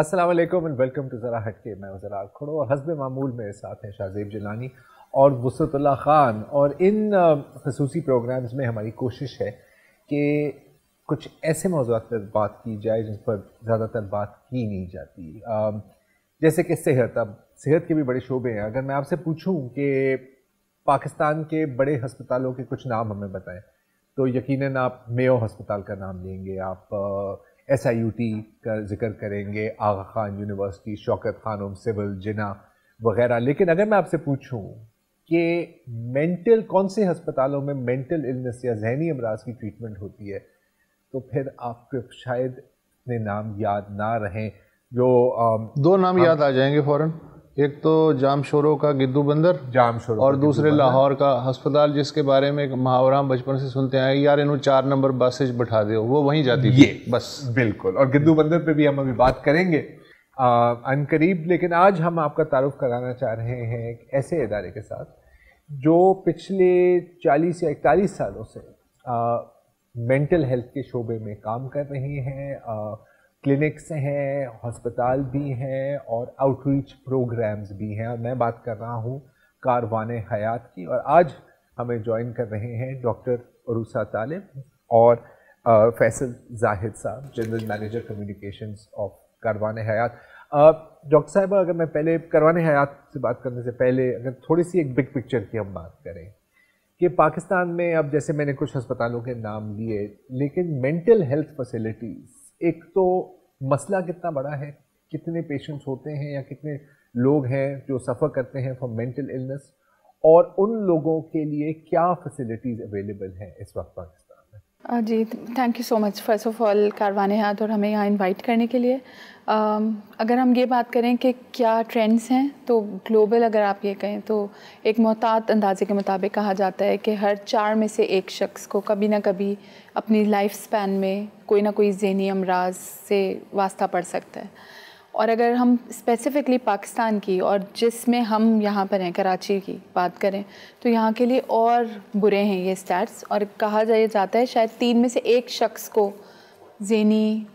अस्सलाम and welcome to ज़रा हटके मैं ज़रा खड़ो और हसब मामूल मेरे साथ हैं शाहजेब जिलानी और वसतुल्ला ख़ान और इन खसूस प्रोग्राम्स में हमारी कोशिश है कि कुछ ऐसे मौजूद पर बात की जाए जिन पर ज़्यादातर बात की नहीं जाती जैसे कि सेहत अब सेहत के भी बड़े शोबे हैं अगर मैं आपसे पूछूँ कि पाकिस्तान के बड़े हस्पतालों के कुछ नाम हमें बताएं तो यकीनन आप मेयो हस्पताल का नाम लेंगे आप एस आई यू टी का जिक्र करेंगे आगा खान यूनिवर्सिटी शौकत खानम सिविल जिना वगैरह लेकिन अगर मैं आपसे पूछूं कि मेंटल कौन से हस्पतालों में मेंटल इलनेस या जहनी अमराज की ट्रीटमेंट होती है तो फिर आपको शायद अपने नाम याद ना रहें जो आ, दो नाम याद आ जाएंगे फ़ौर एक तो जाम शोरों का गिद्दू बंदर जाम शोर और दूसरे लाहौर का अस्पताल जिसके बारे में एक बचपन से सुनते आए यार इन चार नंबर बसेज बैठा दो वो वहीं जाती ये बस बिल्कुल और गिद्दू बंदर पे भी हम अभी बात करेंगे अनकरीब लेकिन आज हम आपका तारुफ कराना चाह रहे हैं एक ऐसे इदारे के साथ जो पिछले चालीस या इकतालीस सालों से मेंटल हेल्थ के शोबे में काम कर रही हैं क्लिनिक्स हैं हॉस्पिटल भी हैं और आउटरीच प्रोग्राम्स भी हैं और मैं बात कर रहा हूँ कारवान हयात की और आज हमें ज्वाइन कर रहे हैं डॉक्टर रूसा तालिब और फैसल जाहिद साहब general manager communications of Karwan Hayat doctor साहब अगर मैं पहले करवान हयात से बात करने से पहले अगर थोड़ी सी एक बिग पिक्चर की हम बात करें कि पाकिस्तान में अब जैसे मैंने कुछ अस्पतालों के नाम लिए लेकिन मेंटल हेल्थ फैसिलिटीज़ एक तो मसला कितना बड़ा है कितने पेशेंट्स होते हैं या कितने लोग हैं जो सफ़र करते हैं फ्रॉम मेंटल इलनेस और उन लोगों के लिए क्या फैसिलिटीज़ अवेलेबल हैं इस वक्त पर Uh, जी thank you so much first of all Karwan हाथ और हमें यहाँ इनवाइट करने के लिए um, अगर हम ये बात करें कि क्या ट्रेंड्स हैं तो ग्लोबल अगर आप ये कहें तो एक मोहतात अंदाजे के मुताबिक कहा जाता है कि हर चार में से एक शख्स को कभी ना कभी अपनी लाइफ स्पैन में कोई ना कोई जहनी अमराज से वास्ता पड़ सकता है और अगर हम स्पेसिफ़िकली पाकिस्तान की और जिसमें हम यहाँ पर हैं कराची की बात करें तो यहाँ के लिए और बुरे हैं ये स्टैट्स और कहा जाए जाता है शायद तीन में से एक शख्स को जेनी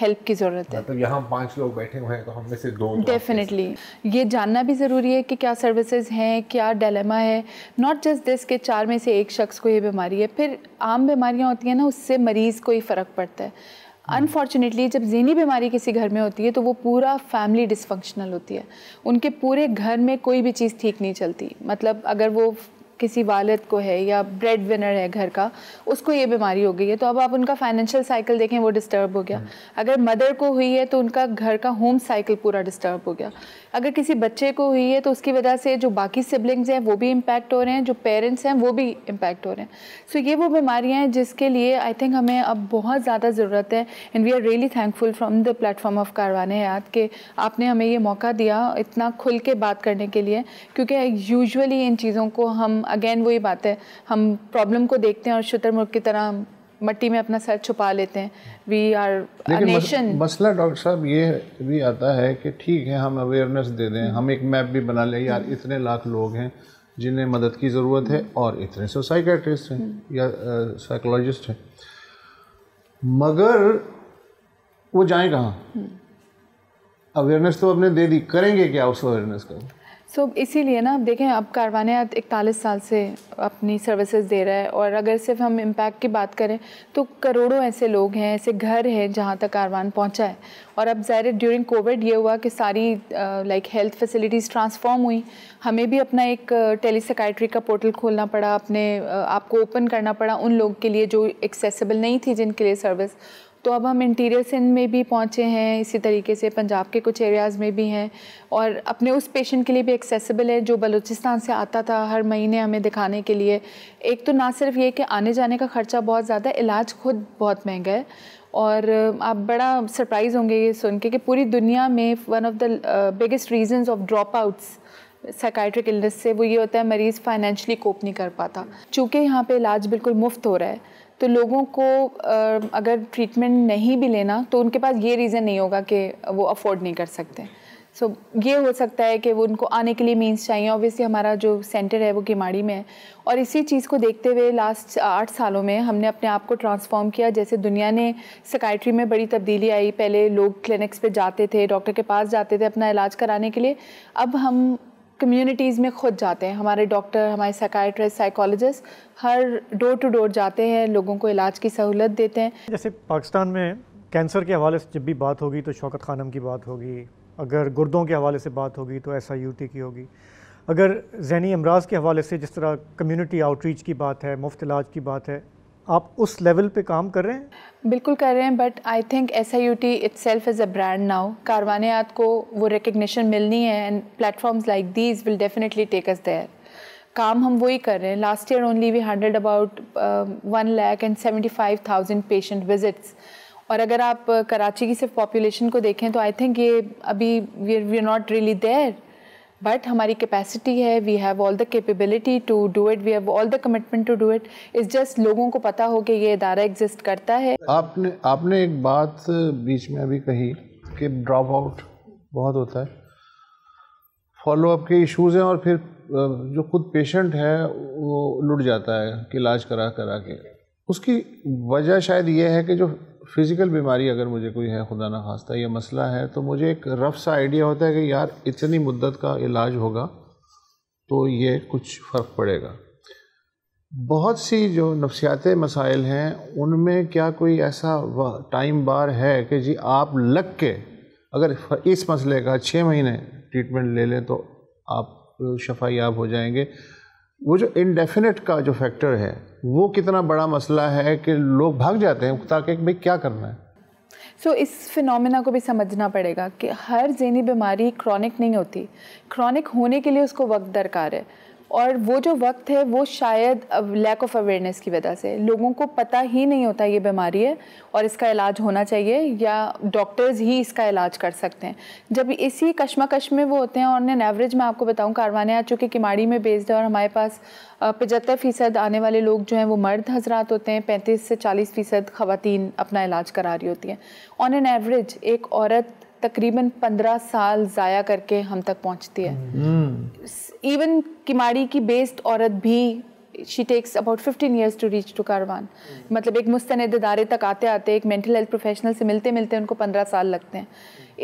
हेल्प की ज़रूरत है तो यहाँ पांच लोग बैठे हुए हैं तो हम में से दो डेफिनेटली ये जानना भी ज़रूरी है कि क्या सर्विसेज हैं क्या डेलेमा है नॉट जस्ट दिस के चार में से एक शख्स को ये बीमारी है फिर आम बीमारियाँ होती हैं ना उससे मरीज़ को ही फ़र्क पड़ता है अनफॉर्चुनेटली जब जहनी बीमारी किसी घर में होती है तो वो पूरा फैमिली डिसफंक्शनल होती है उनके पूरे घर में कोई भी चीज़ ठीक नहीं चलती मतलब अगर वो किसी वालद को है या ब्रेड विनर है घर का उसको ये बीमारी हो गई है तो अब आप उनका फाइनेंशियल साइकिल देखें वो डिस्टर्ब हो गया हाँ। अगर मदर को हुई है तो उनका घर का होम साइकिल पूरा डिस्टर्ब हो गया अगर किसी बच्चे को हुई है तो उसकी वजह से जो बाकी सिबलिंग्स हैं वो भी इम्पैक्ट हो रहे हैं जो पेरेंट्स हैं वो भी इम्पैक्ट हो रहे हैं सो so, ये वो बीमारियाँ हैं जिसके लिए आई थिंक हमें अब बहुत ज़्यादा ज़रूरत है and we are really thankful from the platform of Karwan Hayat कि आपने हमें ये मौका दिया इतना खुल के बात करने के लिए क्योंकि यूजली इन चीज़ों को हम अगेन वही बात है हम प्रॉब्लम को देखते हैं और शुतर की तरह मट्टी में अपना सर छुपा लेते हैं वी आर नेशन मसला डॉक्टर साहब ये भी आता है कि ठीक है हम अवेयरनेस दे दें हम एक मैप भी बना लें यार इतने लाख लोग हैं जिन्हें मदद की ज़रूरत है और इतने सोसाइकेट्रिस्ट हैं या साइकोलॉजिस्ट हैं मगर वो जाए कहाँ अवेयरनेस हम्म। तो आपने दे दी करेंगे क्या उस अवेयरनेस का सो so, इसीलिए ना आप देखें अब कारवानियात इकतालीस साल से अपनी सर्विसेज दे रहा है और अगर सिर्फ हम इम्पैक्ट की बात करें तो करोड़ों ऐसे लोग हैं ऐसे घर हैं जहाँ तक कारवान पहुंचा है और अब ज़ाहिर ड्यूरिंग कोविड ये हुआ कि सारी लाइक हेल्थ फैसिलिटीज़ ट्रांसफॉर्म हुई हमें भी अपना एक टेलीसकाइट्री का पोर्टल खोलना पड़ा अपने आपको ओपन करना पड़ा उन लोग के लिए जो एक्सेसिबल नहीं थी जिनके लिए सर्विस तो अब हम इंटीरियर सिंध में भी पहुँचे हैं इसी तरीके से पंजाब के कुछ एरियाज़ में भी हैं और अपने उस पेशेंट के लिए भी एक्सेसिबल है जो बलूचिस्तान से आता था हर महीने हमें दिखाने के लिए एक तो ना सिर्फ ये कि आने जाने का ख़र्चा बहुत ज़्यादा इलाज खुद बहुत महंगा है और आप बड़ा सरप्राइज़ होंगे ये सुन के कि पूरी दुनिया में one of the biggest reasons of drop outs psychiatric illness से वो ये होता है मरीज़ फाइनेंशली कोप नहीं कर पाता चूँकि यहाँ पे इलाज बिल्कुल मुफ्त हो रहा है तो लोगों को अगर ट्रीटमेंट नहीं भी लेना तो उनके पास ये रीज़न नहीं होगा कि वो अफोर्ड नहीं कर सकते सो so, ये हो सकता है कि वो उनको आने के लिए मीन्स चाहिए ऑब्वियसली हमारा जो सेंटर है वो किमाड़ी में है और इसी चीज़ को देखते हुए लास्ट आठ सालों में हमने अपने आप को ट्रांसफॉर्म किया जैसे दुनिया ने सकाइट्री में बड़ी तब्दीली आई पहले लोग क्लिनिक्स पे जाते थे डॉक्टर के पास जाते थे अपना इलाज कराने के लिए अब हम कम्युनिटीज़ में खुद जाते हैं हमारे डॉक्टर हमारे साइकाट्रिस्ट साइकोलॉजिस्ट हर डोर टू डोर जाते हैं लोगों को इलाज की सहूलत देते हैं जैसे पाकिस्तान में कैंसर के हवाले से जब भी बात होगी तो शौकत खानम की बात होगी अगर गुर्दों के हवाले से बात होगी तो एस आई यू टी की होगी अगर जहनी अमराज के हवाले से जिस तरह कम्युनिटी आउटरीच की बात है मुफ्त इलाज की बात है आप उस लेवल पे काम कर रहे हैं बिल्कुल कर रहे हैं but I think S I U T itself is a brand now कारवानियात को वो रिकग्निशन मिलनी है and platforms like these will definitely take us there काम हम वही कर रहे हैं last year only we handled about one lakh and seventy five thousand patient visits और अगर आप uh, कराची की सिर्फ पॉपुलेशन को देखें तो आई थिंक ये अभी we are not really there but हमारी कैपेसिटी है we have all the capability to do it we have all the commitment to do it is just लोगों को पता हो कि ये इदारा एग्जिस्ट करता है आपने आपने एक बात बीच में अभी कही कि ड्रॉप आउट बहुत होता है फॉलो अप के इश्यूज़ हैं और फिर जो खुद पेशेंट है वो लुट जाता है कि इलाज करा करा के उसकी वजह शायद ये है कि जो फिज़िकल बीमारी अगर मुझे कोई है खुदा ना खास्ता या मसला है तो मुझे एक रफ सा आइडिया होता है कि यार इतनी मुद्दत का इलाज होगा तो ये कुछ फ़र्क पड़ेगा बहुत सी जो नफसियात मसाइल हैं उनमें क्या कोई ऐसा टाइम बार है कि जी आप लग के अगर इस मसले का छः महीने ट्रीटमेंट ले लें तो आप शफायाब हो जाएंगे वो जो इनडेफिनेट का जो फैक्टर है वो कितना बड़ा मसला है कि लोग भाग जाते हैं ताकि भाई क्या करना है सो so, इस फिनोमेना को भी समझना पड़ेगा कि हर जहनी बीमारी क्रॉनिक नहीं होती क्रॉनिक होने के लिए उसको वक्त दरकार है और वो जो वक्त है वो शायद लैक ऑफ अवेयरनेस की वजह से लोगों को पता ही नहीं होता ये बीमारी है और इसका इलाज होना चाहिए या डॉक्टर्स ही इसका इलाज कर सकते हैं जब इसी कश्मकश में वो होते हैं और एन एवरेज मैं आपको बताऊँ आ चूँकि किमाड़ी में बेस्ड है और हमारे पास पचहत्तर फ़ीसद आने वाले लोग जो हैं वो मर्द हजरात होते हैं पैंतीस से चालीस फ़ीसद ख़वान अपना इलाज करा रही होती हैं ऑन एन एवरेज एक औरत तकरीबन पंद्रह साल ज़ाया करके हम तक पहुँचती है हम्म। इवन किमाड़ी की बेस्ड औरत भी she takes about fifteen years to reach to Karwan मतलब एक इदारे तक आते आते एक मेंटल हेल्थ प्रोफेशनल से मिलते मिलते उनको पंद्रह साल लगते हैं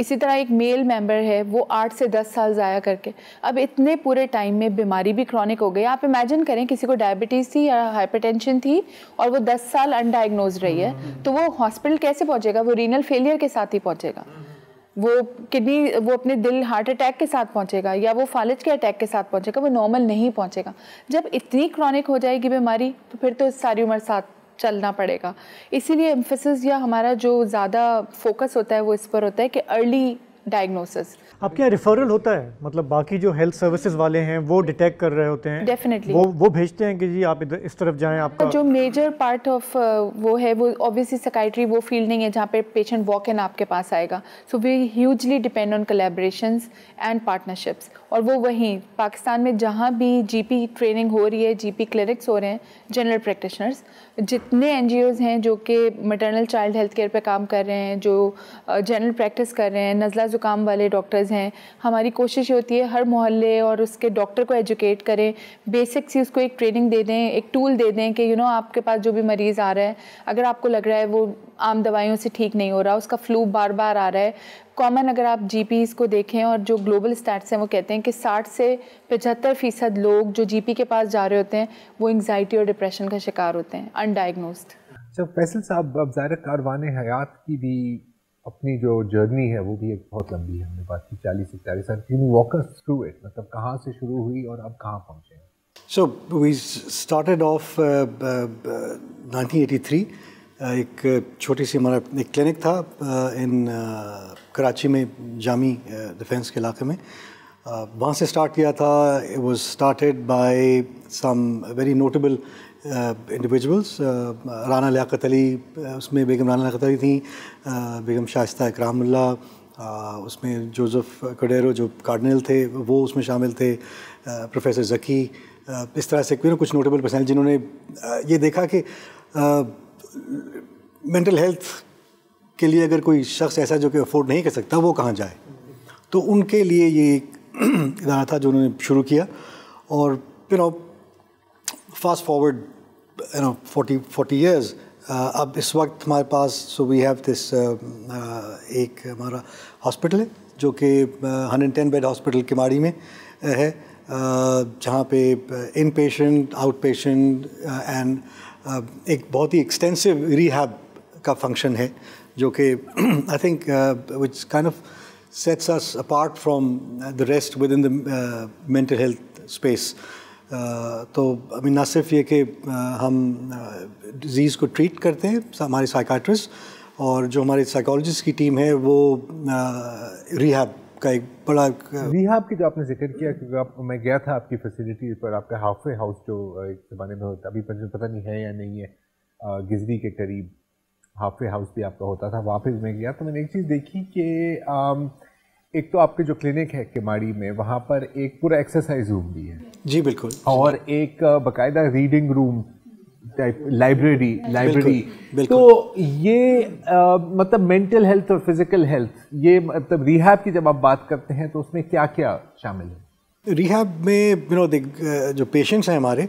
इसी तरह एक मेल मेंबर है वो आठ से दस साल ज़ाया करके अब इतने पूरे टाइम में बीमारी भी क्रॉनिक हो गई आप इमेजिन करें किसी को डायबिटीज़ थी या टेंशन थी और वो दस साल अनडायग्नोज रही है तो वो हॉस्पिटल कैसे पहुँचेगा वो रीनल फेलियर के साथ ही पहुँचेगा वो किडनी वो अपने दिल हार्ट अटैक के साथ पहुंचेगा या वो फालिज के अटैक के साथ पहुंचेगा वो नॉर्मल नहीं पहुंचेगा जब इतनी क्रॉनिक हो जाएगी बीमारी तो फिर तो सारी उम्र साथ चलना पड़ेगा इसीलिए एम्फेसिस या हमारा जो ज़्यादा फोकस होता है वो इस पर होता है कि अर्ली डायग्नोसिस आपके यहाँ रेफरल होता है मतलब बाकी जो हेल्थ सर्विसेज वाले हैं वो डिटेक्ट कर रहे होते हैं डेफिनेटली वो वो भेजते हैं कि जी आप इधर इस तरफ जाएं आपका जो मेजर पार्ट ऑफ वो है वो ऑब्वियसली सकाइट्री वो फील्ड नहीं है जहाँ पे पेशेंट वॉक इन आपके पास आएगा so we hugely depend on collaboration and partnerships और वो वहीं पाकिस्तान में जहाँ भी जी ट्रेनिंग हो रही है जी क्लिनिक्स हो रहे हैं जनरल प्रैक्टिशनर्स जितने एन हैं जो कि मटर्नल चाइल्ड हेल्थ केयर पर काम कर रहे हैं जो जनरल प्रैक्टिस कर रहे हैं नज़ला ज़ुकाम वाले डॉक्टर्स हैं हमारी कोशिश ये होती है हर मोहल्ले और उसके डॉक्टर को एजुकेट करें बेसिक सी उसको एक ट्रेनिंग दे दें एक टूल दे दें कि यू नो आपके पास जो भी मरीज़ आ रहा है अगर आपको लग रहा है वो आम दवाइयों से ठीक नहीं हो रहा उसका फ्लू बार बार आ रहा है कॉमन अगर आप जी को देखें और जो ग्लोबल स्टैट्स हैं वो कहते हैं कि 60 से पचहत्तर फ़ीसद लोग जो जी के पास जा रहे होते हैं वो एंगजाइटी और डिप्रेशन का शिकार होते हैं अनडायग्नोस्ड अच्छा फैसल साहब अब ज़ाहिर कारवान हयात की भी अपनी जो जर्नी है वो भी एक बहुत लंबी है हमने बात की चालीस इकतालीस साल की वॉकर्स थ्रू इट मतलब कहाँ से शुरू हुई और अब कहाँ पहुँचे so we started off uh, eighty uh, three uh, एक छोटी सी हमारा एक क्लिनिक था इन कराची में जामी डिफेंस के इलाके में वहाँ से स्टार्ट किया था it was started by some very notable individuals Rana Liaquat Ali उसमें बेगम राना लियाकत अली थी बेगम शाइस्ता इकरामुल्ला उसमें जोसेफ कडेरो जो कार्डिनल थे वो उसमें शामिल थे प्रोफेसर जकी इस तरह से कुछ नोटेबल पर्सन जिन्होंने ये देखा कि मेंटल हेल्थ के लिए अगर कोई शख्स ऐसा जो कि अफोर्ड नहीं कर सकता वो कहाँ जाए तो उनके लिए ये एक इदारा था जो उन्होंने शुरू किया और you know fast forward you know forty forty years अब इस वक्त हमारे पास सो वी हैव दिस एक हमारा हॉस्पिटल है जो कि hundred ten bed hospital Kemari में uh, है uh, जहाँ पे in patient out patient and एक बहुत ही एक्सटेंसिव रिहैब का फंक्शन है जो कि I think which kind of sets us apart from the rest within the mental health space तो अभी ना सिर्फ ये कि uh, हम डिज़ीज़ uh, को ट्रीट करते हैं हमारे साइकाट्रिस्ट और जो हमारे साइकोलॉजिस्ट की टीम है वो रिहैब uh, आपका एक बड़ा रिहाब की जो तो आपने जिक्र किया क्योंकि आप मैं गया था आपकी फैसिलिटी पर आपका हाफवे हाउस जो एक ज़माने में होता अभी पता नहीं है या नहीं है गिजरी के करीब हाफवे हाउस भी आपका होता था वहाँ पे मैं गया तो मैंने एक चीज़ देखी कि एक तो आपके जो क्लिनिक है किमाड़ी में वहाँ पर एक पूरा एक्सरसाइज रूम भी है जी बिल्कुल और एक बाकायदा reading room type library library तो ये आ, मतलब मेंटल हेल्थ और फिजिकल हेल्थ ये मतलब रिहाब की जब आप बात करते हैं तो उसमें क्या क्या शामिल है रिहाब में यू नो जो पेशेंट्स हैं हमारे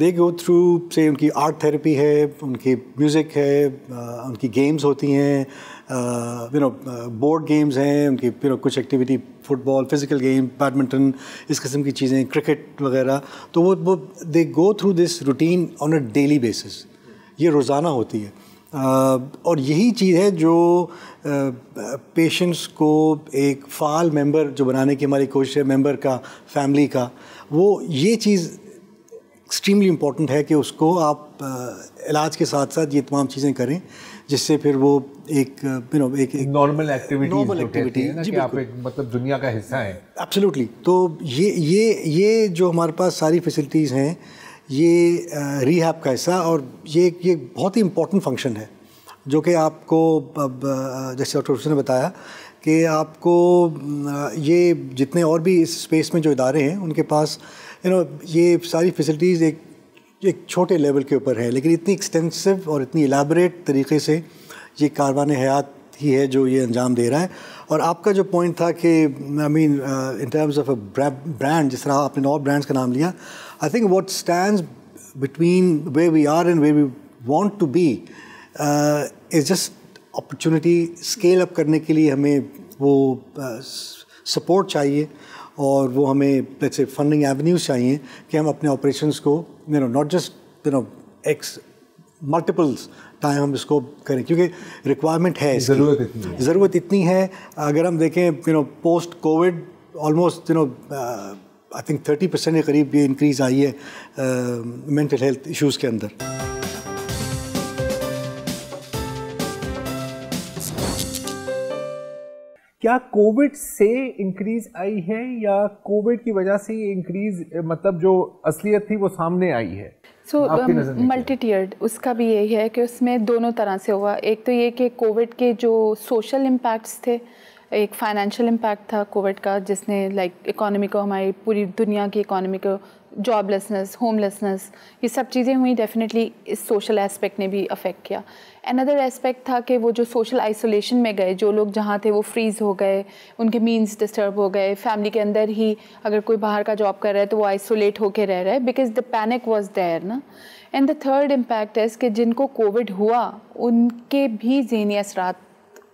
दे गो थ्रू से उनकी आर्ट थेरेपी है उनकी म्यूज़िक है uh, उनकी गेम्स होती हैं यू नो बोर्ड गेम्स हैं उनकी यू नो कुछ activity football physical game badminton इस किस्म की चीज़ें क्रिकेट वगैरह तो वो वो they go through this routine on a daily basis ये रोज़ाना होती है uh, और यही चीज़ है जो पेशेंट्स uh, को एक फ़ाल मेंबर जो बनाने की हमारी कोशिश है मेंबर का फैमिली का वो ये चीज़ एक्सट्रीमली इम्पॉर्टेंट है कि उसको आप इलाज के साथ साथ ये तमाम चीज़ें करें जिससे फिर वो एक यू नो एक नॉर्मल एक्टिविटी नॉर्मल एक्टिविटी जी कि आप एक मतलब दुनिया का हिस्सा है एब्सोल्युटली तो ये ये ये जो हमारे पास सारी फैसिलिटीज़ हैं ये रिहैब का हिस्सा और ये ये बहुत ही इम्पोर्टेंट फंक्शन है जो कि आपको जैसे डॉक्टर हुसैन ने बताया कि आपको ये जितने और भी इस स्पेस में जो इदारे हैं उनके पास यू नो ये सारी फैसिलिटीज़ एक एक छोटे लेवल के ऊपर है लेकिन इतनी एक्सटेंसिव और इतनी एलाबरेट तरीके से ये कारवान हयात ही है जो ये अंजाम दे रहा है और आपका जो पॉइंट था कि I mean in terms of brand जिस तरह आपने और ब्रांड्स का नाम लिया I think what stand between way we are and way we want to be is just opportunity scale up करने के लिए हमें वो सपोर्ट uh, चाहिए और वो हमें जैसे फंडिंग एवेन्यूज चाहिए कि हम अपने ऑपरेशंस को you know not just you know X multiples time हम इसको करें क्योंकि रिक्वायरमेंट है ज़रूरत इतनी ज़रूरत इतनी है अगर हम देखें you know post covid almost you know I think thirty percent के करीब ये इंक्रीज़ आई है मेंटल हेल्थ इश्यूज़ के अंदर क्या कोविड से इंक्रीज आई है या कोविड की वजह से ये इंक्रीज मतलब जो असलियत थी वो सामने आई है सो मल्टी टीयर्ड उसका भी यही है कि उसमें दोनों तरह से हुआ एक तो ये कि कोविड के जो सोशल इम्पैक्ट्स थे एक फाइनेंशियल इम्पैक्ट था कोविड का जिसने लाइक like, इकोनॉमी को हमारी पूरी दुनिया की इकोनॉमी को जॉबलेसनेस होमलेसनेस ये सब चीज़ें हुई डेफिनेटली इस सोशल एस्पेक्ट ने भी अफेक्ट किया अनदर एस्पेक्ट था कि वो जो सोशल आइसोलेशन में गए जो लोग जहाँ थे वो फ्रीज़ हो गए उनके मीन्स डिस्टर्ब हो गए फैमिली के अंदर ही अगर कोई बाहर का जॉब कर रहा है तो वो आइसोलेट होकर रह रहा है because the panic was there ना एंड द थर्ड इम्पैक्ट है कि जिनको कोविड हुआ उनके भी जहनी असरात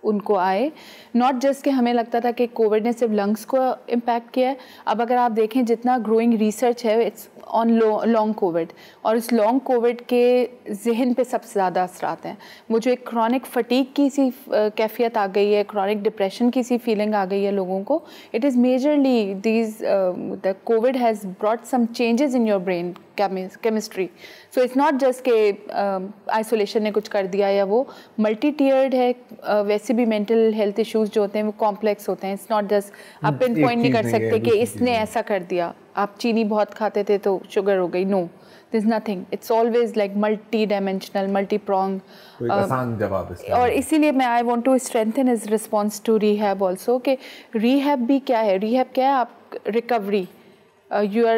उनको आए नॉट जस्ट कि हमें लगता था कि कोविड ने सिर्फ लंग्स को इम्पैक्ट किया है अब अगर आप देखें जितना ग्रोइंग रिसर्च है इट्स ऑन लॉन्ग कोविड और इस लॉन्ग कोविड के जहन पे सबसे ज़्यादा असरात हैं मुझे एक क्रॉनिक फटीक की सी कैफियत आ गई है क्रॉनिक डिप्रेशन की सी फीलिंग आ गई है लोगों को it is majorly these the covid has brought some changes in your brain chemistry so it's not just के आइसोलेशन uh, ने कुछ कर दिया या वो मल्टी टीयर्ड है uh, वैसे भी मेंटल हेल्थ इश्यूज जो होते हैं वो कॉम्प्लेक्स होते हैं इट्स नॉट जस्ट आप पिन हम्म, पॉइंट नहीं कर सकते कि इसने ऐसा कर दिया आप चीनी बहुत खाते थे तो शुगर हो गई no this nothing it's always like multi dimensional multi prong और इसीलिए मैं I want to strengthen is response to rehab also कि रीहैब भी क्या है रीहैब क्या है आप recovery uh, your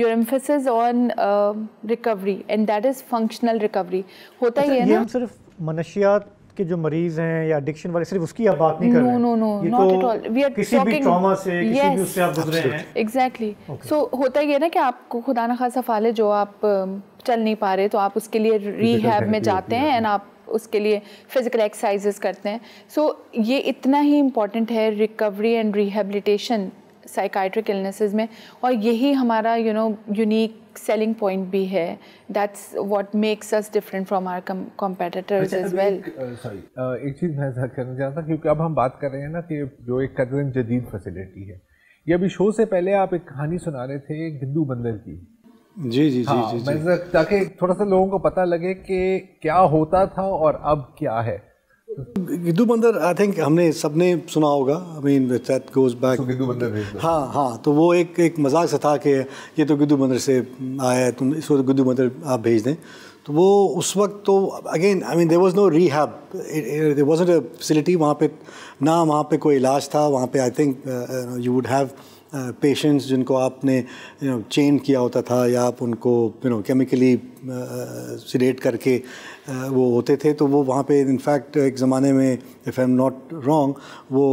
your emphasis on on recovery and that is functional recovery होता अच्छा, ही है ना सिर्फ मनशियात के जो मरीज हैं या एडिक्शन वाले सिर्फ उसकी आप बात नहीं कर रहे no no no we are किसी भी ट्रॉमा से yes, किसी भी उससे आप गुजरे हैं एग्जैक्टली सो होता ये ना कि आपको खुदा ना खासा फाले जो आप चल नहीं पा रहे तो आप उसके लिए रीहैब में जाते हैं एंड आप उसके लिए फिज़िकल एक्सरसाइजेस करते हैं सो ये इतना ही इम्पॉर्टेंट है recovery and rehabilitation psychiatric illnesses में और यही हमारा you know unique selling point भी है that's what makes us different from our com competitors अच्छा, as well सॉरी एक चीज़ मैं करना चाहता था क्योंकि अब हम बात कर रहे हैं ना कि जो एक कदम जदीद फैसिलिटी है ये अभी शो से पहले आप एक कहानी सुना रहे थे गिद्दू बंदर की जी जी हाँ, जी जी ताकि थोड़ा सा लोगों को पता लगे कि क्या होता था और अब क्या है गिद्धू बंदर आई थिंक हमने सबने सुना होगा I mean that goes back Giddu Bandar हाँ हाँ तो वो एक एक मजाक से था कि ये तो गिद्धू बंदर से आया है तुम इसको तो गिद्धू बंदर आप भेज दें तो वो उस वक्त तो again I mean there was no rehab there was a facility वहाँ पे ना वहाँ पे कोई इलाज था वहाँ पे I think you would have patients जिनको आपने यू नो किया होता था या आप उनको यू नो केमिकली सीडेट करके वो होते थे तो वो वहाँ पे इनफैक्ट एक ज़माने में if I am not wrong वो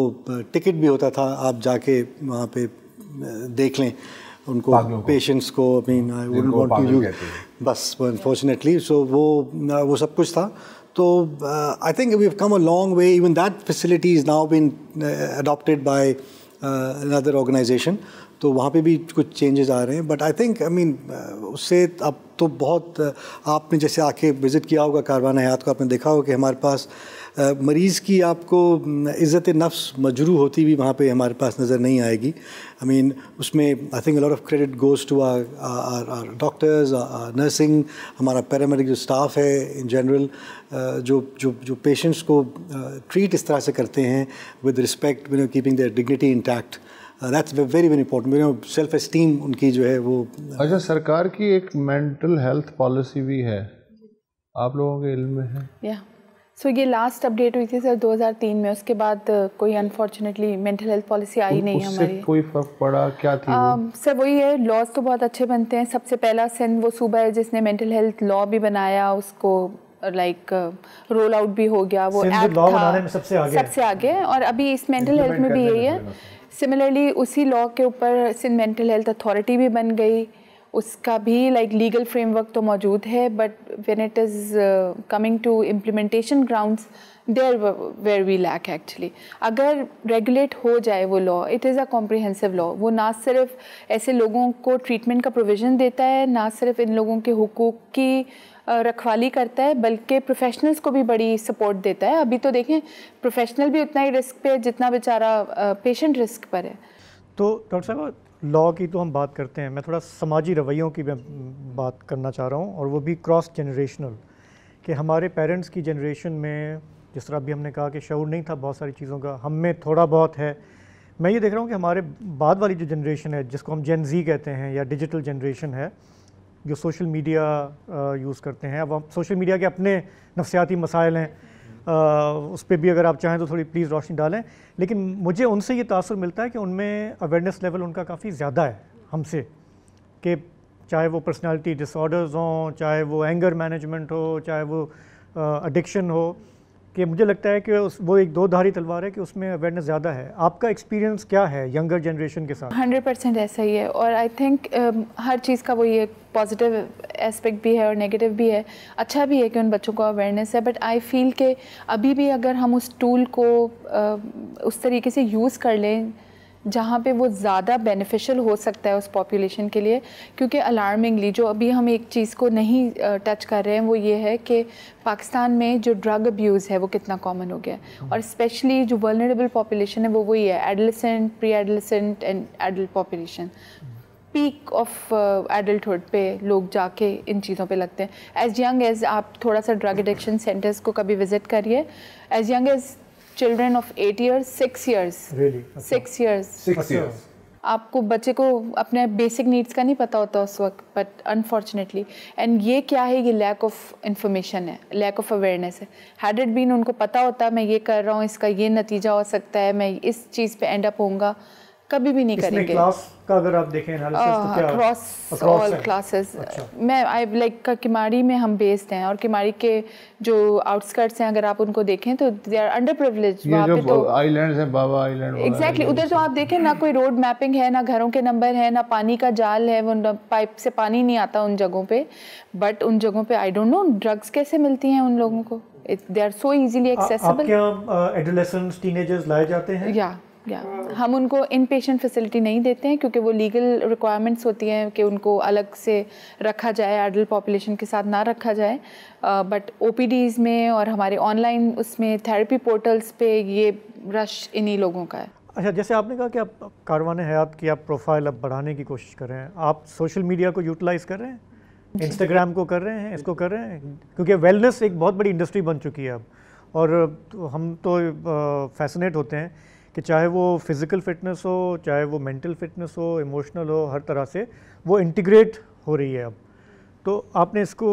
टिकट भी होता था आप जाके वहाँ पे देख लें उनको पेशेंट्स को I mean I would want to you बस अनफॉर्चुनेटली सो वो वो सब कुछ था तो I think we have come a long way even that facility is now been adopted by another organisation तो वहाँ पे भी कुछ चेंजेस आ रहे हैं but I think I mean उससे अब तो बहुत आपने जैसे आके विज़िट किया होगा कारवान हयात को आपने देखा होगा कि हमारे पास मरीज़ की आपको इज़्ज़त नफ्स मजरू होती हुई वहाँ पे हमारे पास नज़र नहीं आएगी आई मीन उसमें I think lot of credit goes to our doctors nursing हमारा पैरामेडिक जो स्टाफ है इन जनरल जो जो जो पेशेंट्स को ट्रीट इस तरह से करते हैं with respect you know keeping their dignity intact that's very very important मेरे सेल्फ एस्टीम उनकी जो है वो अच्छा सरकार की एक मेंटल हेल्थ पॉलिसी भी है आप लोगों के इल्म में है yeah. सो so, ये लास्ट अपडेट हुई थी सर 2003 में उसके बाद uh, कोई अनफॉर्चुनेटली मेंटल हेल्थ पॉलिसी आई नहीं हमारी कोई फर्क पड़ा क्या थी आ, वो? Um, सर वही है लॉज तो बहुत अच्छे बनते हैं सबसे पहला सिंध वो सूबा है जिसने मेंटल हेल्थ लॉ भी बनाया उसको लाइक रोल आउट भी हो गया वो एक्ट था सबसे आगे सबसे आगे और अभी इस मेंटल हेल्थ में भी यही है सिमिलरली उसी लॉ के ऊपर सिंध मेंटल हेल्थ अथॉरिटी भी बन गई उसका भी लाइक लीगल फ्रेमवर्क तो मौजूद है but when it is coming to implementation grounds there where we lack actually अगर रेगुलेट हो जाए वो law it is a comprehensive law वो ना सिर्फ ऐसे लोगों को ट्रीटमेंट का प्रोविज़न देता है ना सिर्फ इन लोगों के हकूक़ की रखवाली करता है बल्कि प्रोफेशनल्स को भी बड़ी सपोर्ट देता है अभी तो देखें प्रोफेशनल भी उतना ही रिस्क पे जितना बेचारा पेशेंट रिस्क पर है तो डॉक्टर साहब लॉ की तो हम बात करते हैं मैं थोड़ा समाजी रवैयों की मैं बात करना चाह रहा हूँ और वो भी क्रॉस जनरेशनल कि हमारे पेरेंट्स की जनरेशन में जिस तरह अभी हमने कहा कि शौर नहीं था बहुत सारी चीज़ों का हम में थोड़ा बहुत है मैं ये देख रहा हूँ कि हमारे बाद वाली जो जनरेशन है जिसको हम जेन जी कहते हैं या डिजिटल जनरेशन है जो सोशल मीडिया यूज़ करते हैं अब सोशल मीडिया के अपने नफसियाती मसाइल हैं आ, उस पर भी अगर आप चाहें तो थोड़ी प्लीज़ रोशनी डालें लेकिन मुझे उनसे ये तासर मिलता है कि उनमें अवेयरनेस लेवल उनका काफ़ी ज़्यादा है हमसे कि चाहे वो पर्सनालिटी डिसऑर्डर्स हों चाहे वो एंगर मैनेजमेंट हो चाहे वो एडिक्शन हो कि मुझे लगता है कि उस वो एक दो धारी तलवार है कि उसमें अवेयरनेस ज़्यादा है आपका एक्सपीरियंस क्या है यंगर जनरेशन के साथ हंड्रेड परसेंट ऐसा ही है और आई थिंक um, हर चीज़ का वो ये पॉजिटिव एस्पेक्ट भी है और नेगेटिव भी है अच्छा भी है कि उन बच्चों को अवेयरनेस है बट आई फील के अभी भी अगर हम उस टूल को uh, उस तरीके से यूज़ कर लें जहाँ पे वो ज़्यादा बेनिफिशियल हो सकता है उस पॉपुलेशन के लिए क्योंकि अलार्मिंगली जो अभी हम एक चीज़ को नहीं टच कर रहे हैं वो ये है कि पाकिस्तान में जो ड्रग अब्यूज़ है वो कितना कॉमन हो गया है हम्म। और स्पेशली जो वर्नरेबल पॉपुलेशन है वो वही है adolescent pre adolescent and adult population peak of adulthood पे लोग जाके इन चीज़ों पे लगते हैं एज यंग एज आप थोड़ा सा ड्रग एडिक्शन सेंटर्स को कभी विज़िट करिए as young as children of eight year six years six years आपको बच्चे को अपने बेसिक नीड्स का नहीं पता होता उस वक्त बट अनफॉर्चुनेटली एंड ये क्या है ये लैक ऑफ इंफॉर्मेशन है लैक ऑफ अवेयरनेस है हैड इट बीन उनको पता होता मैं ये कर रहा हूँ इसका ये नतीजा हो सकता है मैं इस चीज़ पे एंड अप होऊंगा कभी भी नहीं करेंगे क्लास का अगर आप देखें क्रॉस ऑल क्लासेस मैं आई लाइक like, किमाड़ी में हम बेस्ड हैं और किमाड़ी के जो आउटस्कर्ट्स हैं अगर आप उनको देखें तो दे आर अंडर प्रिविलेज तो आइलैंड्स हैं बाबा आइलैंड एग्जैक्टली उधर तो आप देखें ना कोई रोड मैपिंग है ना घरों के नंबर है ना पानी का जाल है वो पाइप से पानी नहीं आता उन जगहों पे बट उन जगहों पे आई डोंट नो ड्रग्स कैसे मिलती हैं उन लोगों को they are so easily accessible आपके यहाँ एडोलेसेंट्स टीनेजर्स लाए जाते हैं या या हम उनको इन पेशेंट फैसिलिटी नहीं देते हैं क्योंकि वो लीगल रिक्वायरमेंट्स होती हैं कि उनको अलग से रखा जाए एडल्ट पॉपुलेशन के साथ ना रखा जाए बट ओ में और हमारे ऑनलाइन उसमें थेरेपी पोर्टल्स पे ये रश इन्हीं लोगों का है अच्छा जैसे आपने कहा कि आप कारवान हयात की आप प्रोफाइल अब बढ़ाने की कोशिश कर रहे हैं आप सोशल मीडिया को यूटिलाइज़ कर रहे हैं इंस्टाग्राम को कर रहे हैं इसको कर रहे हैं क्योंकि वेलनेस एक बहुत बड़ी इंडस्ट्री बन चुकी है अब और तो हम तो फैसिनेट होते हैं कि चाहे वो फिज़िकल फिटनेस हो चाहे वो मेंटल फिटनेस हो इमोशनल हो हर तरह से वो इंटीग्रेट हो रही है अब तो आपने इसको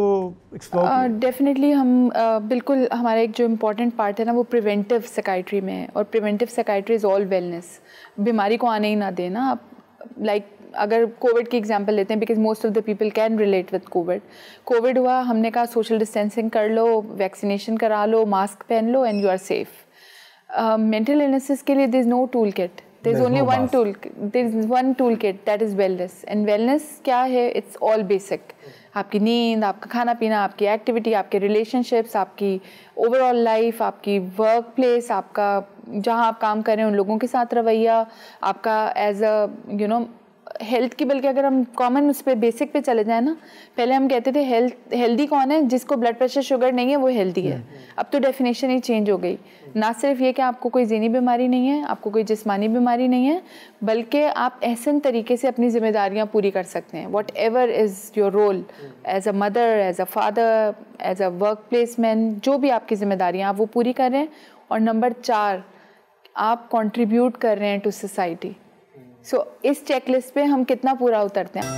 एक्सप्लोर डेफिनेटली uh, हम uh, बिल्कुल हमारा एक जो इम्पोर्टेंट पार्ट है ना वो प्रिवेंटिव सेकाइट्री में है और preventive psychiatry is all wellness बीमारी को आने ही ना देना आप लाइक like, अगर कोविड की एग्जांपल लेते हैं because most of the people can relate with COVID COVID हुआ हमने कहा सोशल डिस्टेंसिंग कर लो वैक्सीनेशन करा लो मास्क पहन लो and you are safe mental um, illnesses के लिए there is no tool kit there is only one tool there is one tool kit that is wellness and wellness क्या है it's all basic आपकी नींद आपका खाना पीना आपकी एक्टिविटी आपके रिलेशनशिप्स आपकी ओवरऑल लाइफ आपकी वर्क प्लेस आपका जहाँ आप काम कर रहे हैं उन लोगों के साथ रवैया आपका as a you know health की बल्कि अगर हम कॉमन उस पर बेसिक पे चले जाए ना पहले हम कहते थे हेल्थ हेल्दी कौन है जिसको ब्लड प्रेशर शुगर नहीं है वो हेल्दी है अब तो डेफिनेशन ही चेंज हो गई ना सिर्फ ये कि आपको कोई जहनी बीमारी नहीं है आपको कोई जिसमानी बीमारी नहीं है बल्कि आप एहसन तरीके से अपनी जिम्मेदारियाँ पूरी कर सकते हैं whatever is your role as a mother as a father as a work place man जो भी आपकी जिम्मेदारियाँ आप वो पूरी कर रहे हैं और नंबर चार आप कंट्रीब्यूट कर रहे हैं टू सोसाइटी सो इस चेकलिस्ट पे हम कितना पूरा उतरते हैं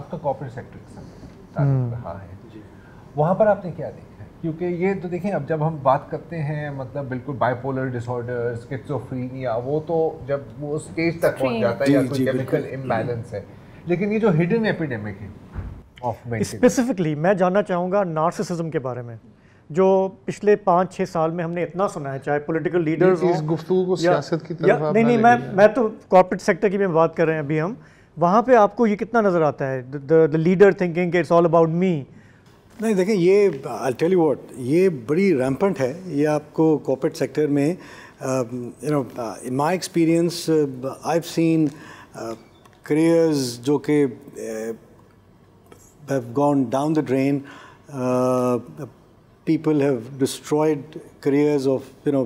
आपका कॉर्पोरेट सेक्टर रहा है वहाँ पर आपने क्या देखा है क्योंकि ये तो देखें अब जब हम बात करते हैं मतलब बिल्कुल बाइपोलर डिसऑर्डर स्किट्सोफ्रीनिया वो तो जब वो स्टेज तक पहुंच जाता है या कोई केमिकल इंबैलेंस है लेकिन ये जो हिडन एपिडेमिक है स्पेसिफिकली मैं जानना चाहूँगा नार्सिसिज्म के बारे में जो पिछले पाँच छः साल में हमने इतना सुना है चाहे पॉलिटिकल लीडर्स गुफ्तु को सियासत की तरफ या, नहीं नहीं मैं मैं तो कॉर्पोरेट सेक्टर की भी बात कर रहे हैं अभी हम वहाँ पे आपको ये कितना नज़र आता है the leader thinking it's all about me नहीं देखें ये आई टेल यू व्हाट ये बड़ी रैम्पेंट है ये आपको कॉर्पोरेट सेक्टर में you know my experience I have seen careers जो कि have gone down the drain people have destroyed careers of, you know,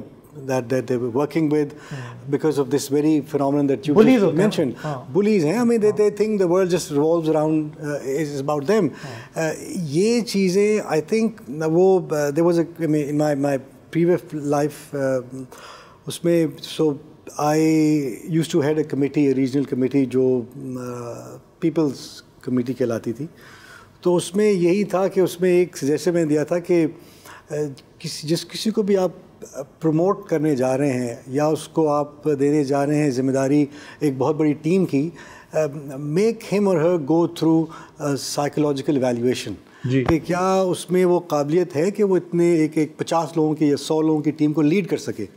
that, that they were working with mm. because of this very phenomenon that you Bullies mentioned. Oh. Bullies, I mean, they, they think the world just revolves around, uh, is about them. Oh. ये I think, वो, uh, there was a, I mean, in my, my previous life, uh, उसमें, so I used to head a committee, a regional committee, जो uh, people's committee कहलाती थी. तो उसमें यही था कि उसमें एक सजेशन मैंने दिया था किसी जिस किसी को भी आप प्रमोट करने जा रहे हैं या उसको आप देने जा रहे हैं जिम्मेदारी एक बहुत बड़ी टीम की make him or her go through psychological valuation कि क्या उसमें वो काबिलियत है कि वो इतने एक एक पचास लोगों की या सौ लोगों की टीम को लीड कर सके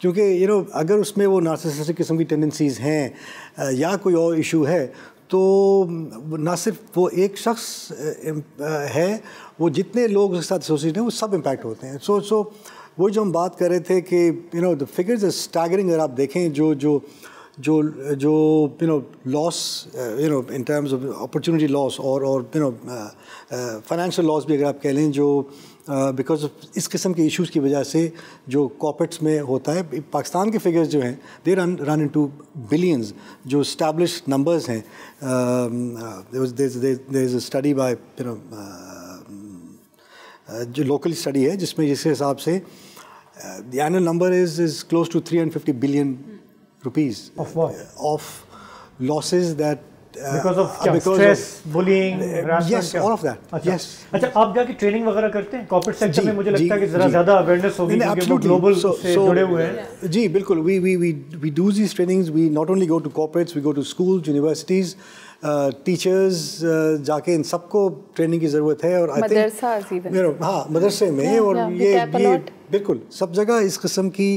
क्योंकि यू नो अगर उसमें वो नार्सिसिस्टिक किस्म की टेंडेंसीज़ हैं या कोई और इशू है तो ना सिर्फ वो एक शख्स है वो जितने लोग उसके साथ एसोसिएट हैं वो सब इम्पैक्ट होते हैं सो so, सो so, वो जो हम बात कर रहे थे कि you know the figures staggering अगर आप देखें जो जो जो जो you know loss you know in terms of opportunity loss और और यू नो फाइनेंशियल लॉस भी अगर आप कह लें जो बिकॉज इस किस्म के इश्यूज की वजह से जो कॉपेट्स में होता है पाकिस्तान के फिगर्स जो हैं they run run into billions जो स्टैब्लिश नंबर्स हैं स्टडी बाय जो लोकल स्टडी है जिसमें जिस हिसाब से the number is is close to three hundred fifty billion rupees of losses that uh, because of क्या stress of, bullying uh, yes क्या? all of that अच्छा, yes अच्छा आप जाके ट्रेनिंग वगैरह करते हैं कॉर्पोरेट सेक्टर में मुझे लगता है कि जरा ज्यादा अवेयरनेस होगी क्योंकि वो ग्लोबल से जुड़े हुए हैं जी बिल्कुल we we we we do these trainings we not only go to corporates we go to schools universities teachers uh, uh, जाके इन सबको ट्रेनिंग की ज़रूरत है और आई थिंक हाँ मदरसे में yeah, और yeah, ये ये बिल्कुल सब जगह इस किस्म की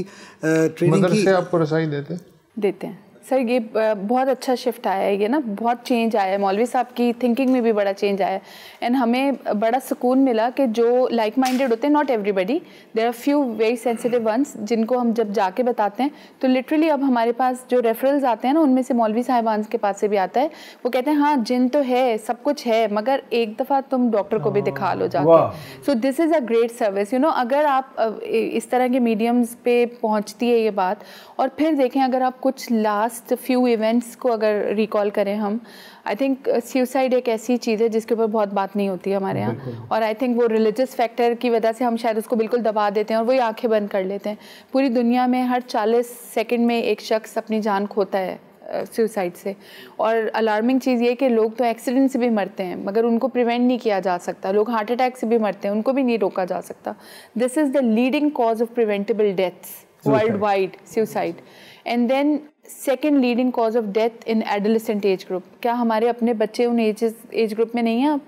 ट्रेनिंग uh, की आपको रसाई देते देते हैं सर ये बहुत अच्छा शिफ्ट आया है ये ना बहुत चेंज आया है मौलवी साहब की थिंकिंग में भी बड़ा चेंज आया है एंड हमें बड़ा सुकून मिला कि जो लाइक माइंडेड होते हैं not everybody there are few very sensitive ones जिनको हम जब जाके बताते हैं तो लिटरली अब हमारे पास जो रेफरल्स आते हैं ना उनमें से मौलवी साहिबानस के पास से भी आता है वो कहते हैं हाँ जिन तो है सब कुछ है मगर एक दफ़ा तुम डॉक्टर को भी दिखा लो जाके so this is a great service you know अगर आप इस तरह के मीडियम्स पे पहुँचती है ये बात और फिर देखें अगर आप कुछ लास्ट लास्ट फ्यू इवेंट्स को अगर रिकॉल करें हम आई थिंक सुसाइड एक ऐसी चीज़ है जिसके ऊपर बहुत बात नहीं होती है हमारे यहाँ और आई थिंक वो रिलीजियस फैक्टर की वजह से हम शायद उसको बिल्कुल दबा देते हैं और वही आंखें बंद कर लेते हैं पूरी दुनिया में हर चालीस सेकेंड में एक शख्स अपनी जान खोता है सुसाइड uh, से और अलार्मिंग चीज़ ये कि लोग तो एक्सीडेंट से भी मरते हैं मगर उनको प्रिवेंट नहीं किया जा सकता लोग हार्ट अटैक से भी मरते हैं उनको भी नहीं रोका जा सकता this is the leading cause of preventable deaths worldwide suicide and then second leading cause of death in adolescent age group क्या हमारे अपने बच्चे उन एज एज ग्रुप में नहीं हैं आप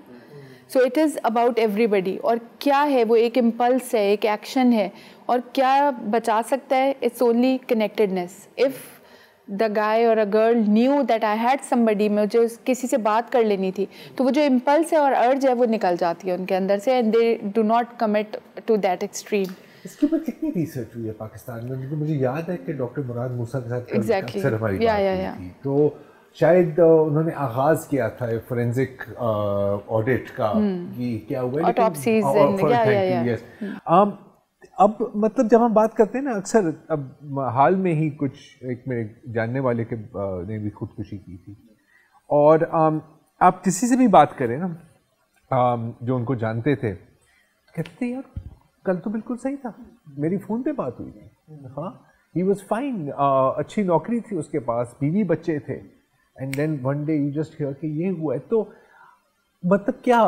so it is about everybody और क्या है वो एक इम्पल्स है एक एक्शन है और क्या बचा सकता है it's only connectedness if the guy or a girl knew that I had somebody मुझे किसी से बात कर लेनी थी तो वो जो इम्पल्स है और अर्ज है वो निकल जाती है उनके अंदर से and they do not commit to that extreme इसके ऊपर कितनी रिसर्च हुई है पाकिस्तान में क्योंकि मुझे याद है कि डॉक्टर मुराद मूसा के साथ exactly. अक्सर हमारी yeah, बात yeah, yeah. थी तो शायद उन्होंने आगाज किया था फोरेंसिक ऑडिट का hmm. कि क्या हुआ ऑटोपसीज hmm. um, अब मतलब जब हम बात करते हैं ना अक्सर अब हाल में ही कुछ एक मेरे जानने वाले के ने भी खुदकुशी की थी और um, आप किसी से भी बात करें ना um, जो उनको जानते थे कहते यार कल तो बिल्कुल सही था मेरी फ़ोन पे बात हुई थी हाँ ही वॉज फाइन अच्छी नौकरी थी उसके पास बीवी बच्चे थे and then one day you just hear कि ये हुआ है तो मतलब क्या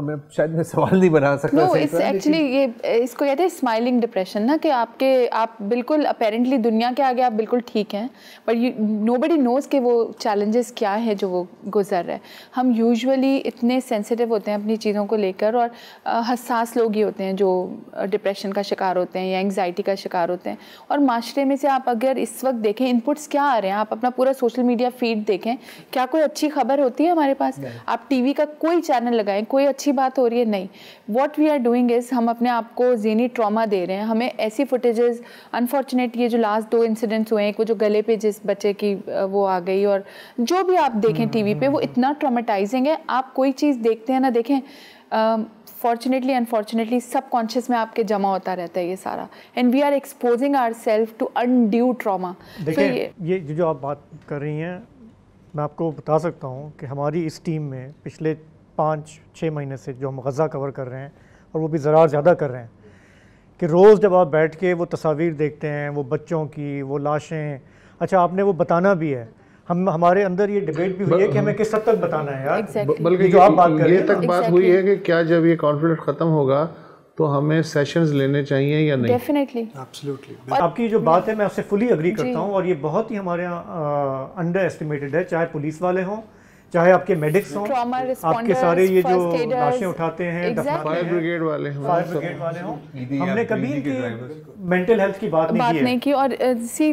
मैं शायद मैं सवाल नहीं बना सकता no, इस एक्चुअली ये इसको कहते हैं स्माइलिंग डिप्रेशन ना कि आपके आप बिल्कुल अपेरेंटली दुनिया के आगे आप बिल्कुल ठीक हैं but you nobody knows के वो चैलेंजेस क्या है जो वो गुजर रहे हम यूजुअली इतने सेंसिटिव होते हैं अपनी चीज़ों को लेकर और हसास लोग ही होते हैं जो डिप्रेशन का शिकार होते हैं या एंगजाइटी का शिकार होते हैं और माशरे में से आप अगर इस वक्त देखें इनपुट्स क्या आ रहे हैं आप अपना पूरा सोशल मीडिया फीड देखें क्या कोई अच्छी खबर होती है हमारे पास आप टी का कोई चैनल लगाएं कोई अच्छी बात हो रही है नहीं what we are doing is हम अपने आप को जेनी ट्रामा दे रहे हैं हमें ऐसी फुटेजेस अनफॉर्चुनेट ये जो लास्ट दो इंसिडेंट्स हुए हैं वो जो गले पे जिस बच्चे की वो आ गई और जो भी आप देखें टीवी हम्म, पे वो हम्म, हम्म। इतना ट्रामेटाइजिंग है आप कोई चीज़ देखते हैं ना देखें फॉर्चुनेटली अनफॉर्चुनेटली सब कॉन्शियस में आपके जमा होता रहता है ये सारा and we are exposing ourself to undue trauma ये ये जो आप बात कर रही हैं मैं आपको बता सकता हूँ कि हमारी इस टीम में पिछले पाँच छः महीने से जो हम गज़ा कवर कर रहे हैं और वो भी ज़रार ज़्यादा कर रहे हैं कि रोज़ जब आप बैठ के वो तस्वीर देखते हैं वो बच्चों की वो लाशें अच्छा आपने वो बताना भी है हम हमारे अंदर ये डिबेट भी हुई है कि हमें किस हद तक बताना है यार बल्कि जो आप बात कर रहे हैं तक बात हुई है कि क्या जब ये कॉन्फ्लिक्ट ख़त्म होगा तो हमें सेशंस लेने चाहिए या नहीं डेफिनेटली एब्सोल्युटली आपकी जो बात है मैं आपसे फुली अग्री करता हूँ और ये बहुत ही हमारे यहाँ अंडर एस्टिमेटेड है चाहे पुलिस वाले हों चाहे आपके मेडिक्स हों आपके सारे ये जो लाशें उठाते हैं फायर ब्रिगेड वाले फायर ब्रिगेड वाले हों हमने कभी मेंटल हेल्थ की बात नहीं बात नहीं की और see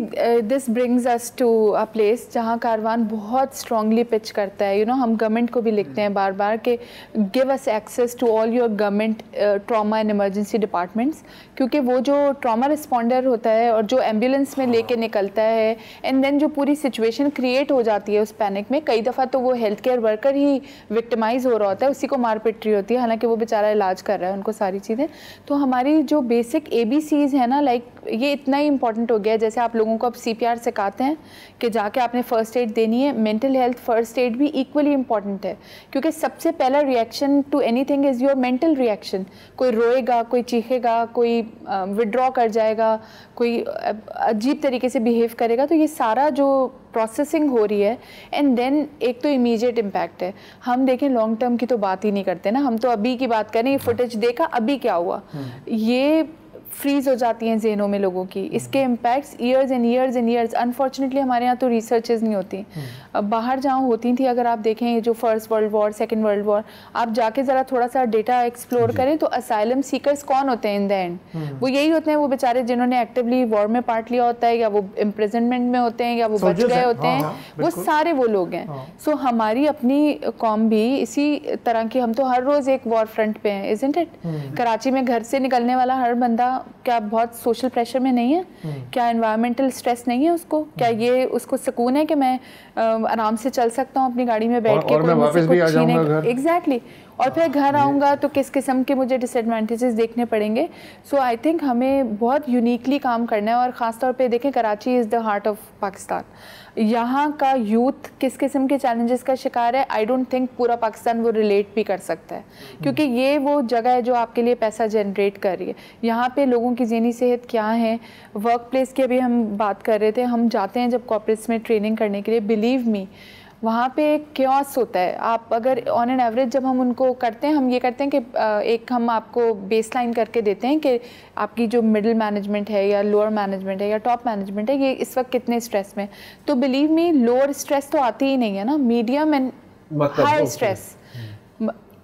this brings us to a place जहां कारवान बहुत स्ट्रांगली पिच करता है यू you नो know, हम गवर्नमेंट को भी लिखते हैं बार बार कि give us access to all your government trauma and emergency departments क्योंकि वो जो ट्रॉमा रिस्पॉन्डर होता है और जो एम्बुलेंस में लेके निकलता है एंड देन जो पूरी सिचुएशन क्रिएट हो जाती है उस पैनिक में कई दफ़ा तो वो हेल्थ केयर वर्कर ही विक्टिमाइज हो रहा होता है उसी को मार पिट रही होती है हालांकि वो बेचारा इलाज कर रहा है उनको सारी चीज़ें तो हमारी जो बेसिक ए बी सीज़ है ना लाइक ये इतना ही इंपॉर्टेंट हो गया है जैसे आप लोगों को अब सी पी आर सिखाते हैं कि जाके आपने फ़र्स्ट एड देनी है मेंटल हेल्थ फर्स्ट एड भी इक्वली इंपॉर्टेंट है क्योंकि सबसे पहला reaction to anything is your mental reaction कोई रोएगा कोई चीखेगा कोई विड्रॉ कर जाएगा कोई अजीब तरीके से बिहेव करेगा तो ये सारा जो प्रोसेसिंग हो रही है एंड देन एक तो इमीडिएट इम्पैक्ट है हम देखें लॉन्ग टर्म की तो बात ही नहीं करते ना हम तो अभी की बात करें ये फुटेज देखा अभी क्या हुआ हम्म। ये फ्रीज़ हो जाती हैं जहनों में लोगों की इसके impacts years and years and years unfortunately हमारे यहाँ तो रिसर्चेज नहीं होती हम्म। बाहर जहाँ होती थी अगर आप देखें जो first world war second world war आप जाके ज़रा थोड़ा सा डेटा एक्सप्लोर करें तो असाइलम सीकर्स कौन होते हैं इन द एंड वो यही होते हैं वो बेचारे जिन्होंने एक्टिवली वॉर में पार्ट लिया होता है या वो इम्प्रेजनमेंट में होते हैं या वो बच गए होते हाँ, हैं हाँ, वो सारे वो लोग हैं सो हाँ। हमारी अपनी कॉम भी इसी तरह की हम तो हर रोज़ एक वॉर फ्रंट पे हैं इजेंट इट हम्म। कराची में घर से निकलने वाला हर बंदा क्या बहुत सोशल प्रेशर में नहीं है हम्म। क्या इन्वायरमेंटल स्ट्रेस नहीं है उसको क्या हम्म। ये उसको सुकून है कि मैं आराम से चल सकता हूँ अपनी गाड़ी में बैठ के एग्जैक्टली और फिर घर आऊँगा तो किस किस्म के मुझे डिसएडवांटेजेस देखने पड़ेंगे सो आई थिंक हमें बहुत यूनिकली काम करना है और ख़ासतौर पर देखें Karachi is the heart of Pakistan यहाँ का यूथ किस किस्म के चैलेंजेस का शिकार है आई डोंट थिंक पूरा पाकिस्तान वो रिलेट भी कर सकता है हम्म। क्योंकि ये वो जगह है जो आपके लिए पैसा जनरेट कर रही है यहाँ पे लोगों की जहनी सेहत क्या है वर्क प्लेस की अभी हम बात कर रहे थे हम जाते हैं जब कॉपरेट्स में ट्रेनिंग करने के लिए बिलीव मी वहाँ पे एक क्योस होता है आप अगर ऑन एन एवरेज जब हम उनको करते हैं हम ये करते हैं कि एक हम आपको बेस करके देते हैं कि आपकी जो मिडिल मैनेजमेंट है या लोअर मैनेजमेंट है या टॉप मैनेजमेंट है ये इस वक्त कितने स्ट्रेस में तो बिलीव मी लोअर स्ट्रेस तो आती ही नहीं है ना medium and high stress